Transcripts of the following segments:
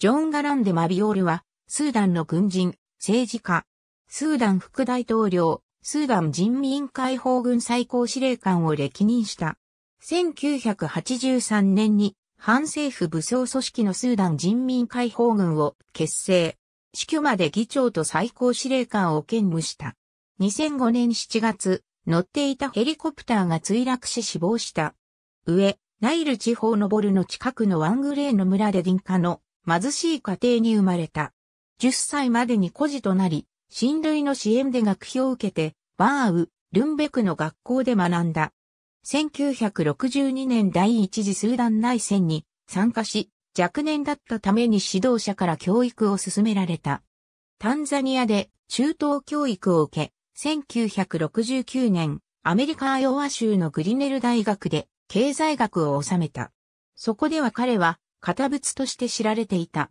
ジョン・ガランデ・マビオールは、スーダンの軍人、政治家、スーダン副大統領、スーダン人民解放軍最高司令官を歴任した。1983年に反政府武装組織のスーダン人民解放軍を結成。死去まで議長と最高司令官を兼務した。2005年7月、乗っていたヘリコプターが墜落し死亡した。上、ナイル地方のボルの近くのワングレーの村で林家の貧しい家庭に生まれた。10歳までに孤児となり、親類の支援で学費を受けて、バーウ、ルンベクの学校で学んだ。1962年第一次スーダン内戦に参加し、若年だったために指導者から教育を進められた。タンザニアで中等教育を受け、1969年、アメリカ・アイオワ州のグリネル大学で経済学を収めた。そこでは彼は堅物として知られていた。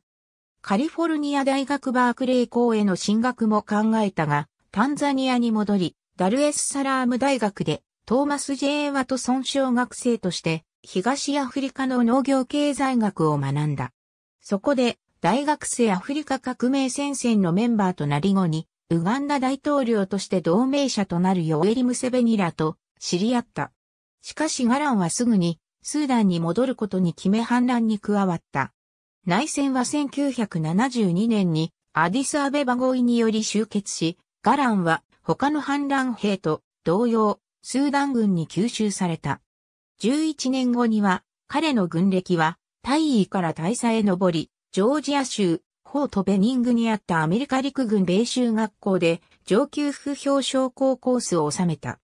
カリフォルニア大学バークレー校への進学も考えたが、タンザニアに戻り、ダルエスサラーム大学でトーマス・ジェー・ワトソン小学生として東アフリカの農業経済学を学んだ。そこで大学生アフリカ革命戦線のメンバーとなり後に、ウガンダ大統領として同盟者となるヨエリ・ムセベニラと知り合った。しかしガランはすぐにスーダンに戻ることに決め反乱に加わった。内戦は1972年にアディスアベバ合意により終結し、ガランは他の反乱兵と同様、スーダン軍に吸収された。11年後には、彼の軍歴は、大尉から大佐へ上り、ジョージア州、ホートベニングにあったアメリカ陸軍米州学校で、上級副表彰校コースを収めた。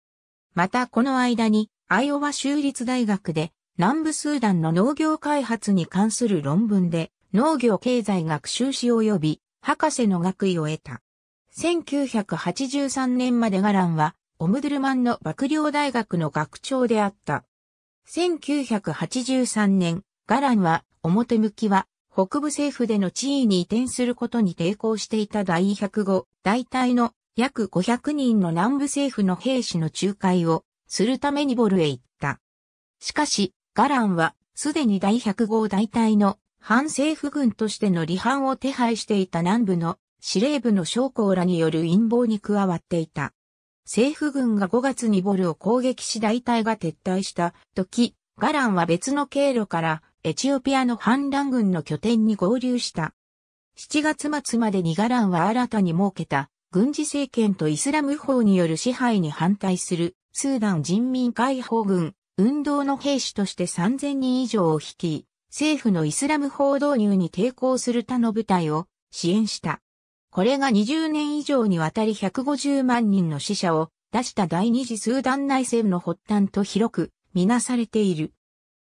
またこの間に、アイオワ州立大学で、南部スーダンの農業開発に関する論文で農業経済学修士及び博士の学位を得た。1983年までガランはオムドゥルマンの幕僚大学の学長であった。1983年、ガランは表向きは北部政府での地位に移転することに抵抗していた第105大隊の約500人の南部政府の兵士の仲介をするためにボルへ行った。しかし、ガランは、すでに第100号大隊の反政府軍としての離反を手配していた南部の司令部の将校らによる陰謀に加わっていた。政府軍が5月にボルを攻撃し大隊が撤退した時、ガランは別の経路からエチオピアの反乱軍の拠点に合流した。7月末までにガランは新たに設けた軍事政権とイスラム法による支配に反対するスーダン人民解放軍運動の兵士として3000人以上を率い、政府のイスラム法導入に抵抗する他の部隊を支援した。これが20年以上にわたり150万人の死者を出した第二次スーダン内戦の発端と広くみなされている。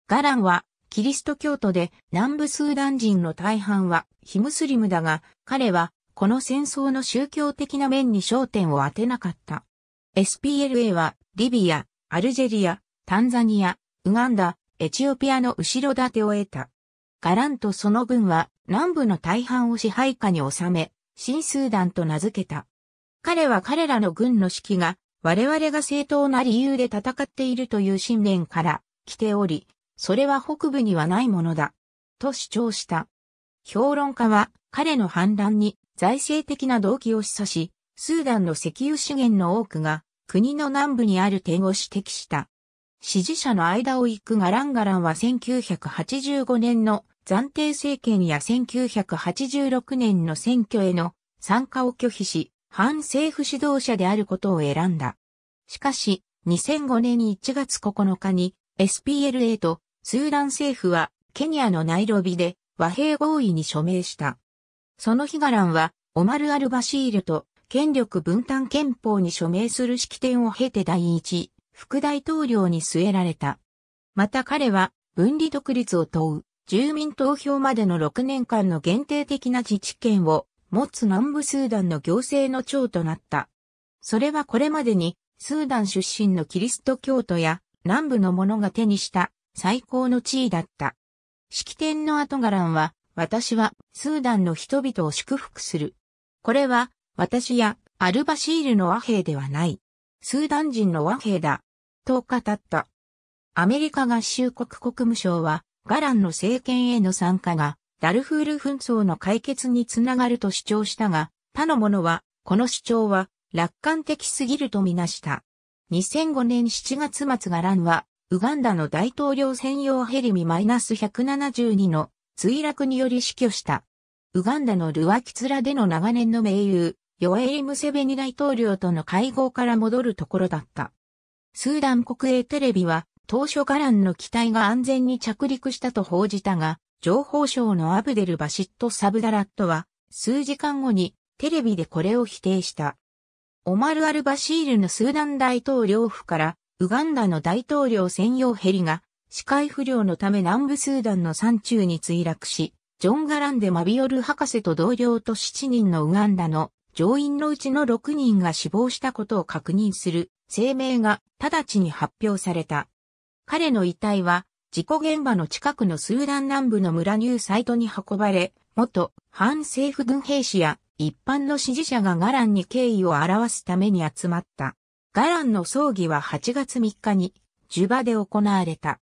ガランはキリスト教徒で南部スーダン人の大半はヒムスリムだが彼はこの戦争の宗教的な面に焦点を当てなかった。SPLA はリビア、アルジェリア、タンザニア、ウガンダ、エチオピアの後ろ盾を得た。ガランとその軍は南部の大半を支配下に収め、新スーダンと名付けた。彼は彼らの軍の指揮が我々が正当な理由で戦っているという信念から来ており、それは北部にはないものだ。と主張した。評論家は彼の反乱に財政的な動機を示唆し、スーダンの石油資源の多くが国の南部にある点を指摘した。支持者の間を行くガランガランは1985年の暫定政権や1986年の選挙への参加を拒否し、反政府指導者であることを選んだ。しかし、2005年1月9日に SPLA とスーダン政府はケニアのナイロビで和平合意に署名した。その日ガランはオマル・アルバシールと権力分担憲法に署名する式典を経て第一副大統領に据えられた。また彼は分離独立を問う住民投票までの6年間の限定的な自治権を持つ南部スーダンの行政の長となった。それはこれまでにスーダン出身のキリスト教徒や南部の者が手にした最高の地位だった。式典の後ガランは私はスーダンの人々を祝福する。これは私やアルバシールの和平ではない。スーダン人の和平だ。と語った。アメリカ合衆国国務省は、ガランの政権への参加が、ダルフール紛争の解決につながると主張したが、他の者は、この主張は、楽観的すぎるとみなした。2005年7月末ガランは、ウガンダの大統領専用ヘリミ -172 の墜落により死去した。ウガンダのルワキツラでの長年の盟友、ヨエリ・ムセベニ大統領との会合から戻るところだった。スーダン国営テレビは、当初ガランの機体が安全に着陸したと報じたが、情報省のアブデル・バシット・サブダラットは、数時間後にテレビでこれを否定した。オマル・アル・バシールのスーダン大統領府から、ウガンダの大統領専用ヘリが、視界不良のため南部スーダンの山中に墜落し、ジョン・ガランデ・マビオル博士と同僚と7人のウガンダの乗員のうちの6人が死亡したことを確認する声明が直ちに発表された。彼の遺体は事故現場の近くのスーダン南部の村ニューサイトに運ばれ、元反政府軍兵士や一般の支持者がガランに敬意を表すために集まった。ガランの葬儀は8月3日にジュバで行われた。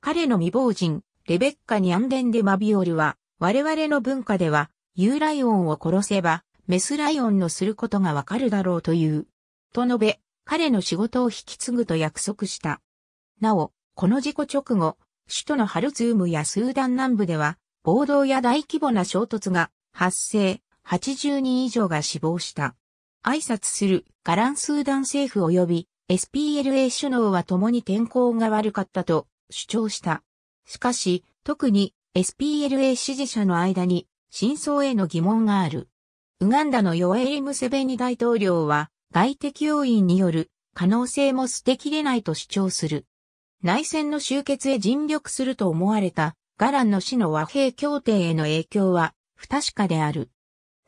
彼の未亡人、レベッカ・ニャンデン・デ・マビオルは、我々の文化では、ユーライオンを殺せば、メスライオンのすることがわかるだろうという。と述べ、彼の仕事を引き継ぐと約束した。なお、この事故直後、首都のハルツームやスーダン南部では、暴動や大規模な衝突が発生、80人以上が死亡した。挨拶するガランスーダン政府及び SPLA 首脳は共に天候が悪かったと主張した。しかし、特に SPLA 支持者の間に真相への疑問がある。ウガンダのヨエイムセベニ大統領は、外的要因による可能性も捨てきれないと主張する。内戦の終結へ尽力すると思われた、ガランの死の和平協定への影響は不確かである。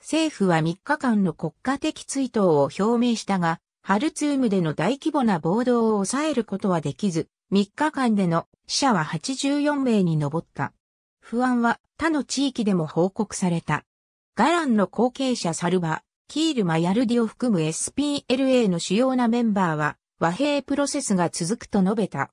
政府は3日間の国家的追悼を表明したが、ハルツームでの大規模な暴動を抑えることはできず、3日間での死者は84名に上った。不安は他の地域でも報告された。ガランの後継者サルバ、キールマヤルディを含む SPLA の主要なメンバーは和平プロセスが続くと述べた。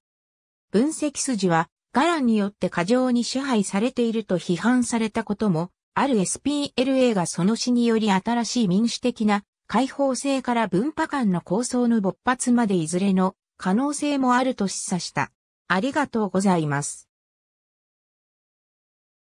分析筋はガランによって過剰に支配されていると批判されたことも、ある SPLA がその死により新しい民主的な解放性から分派間の構想の勃発までいずれの可能性もあると示唆した。ありがとうございます。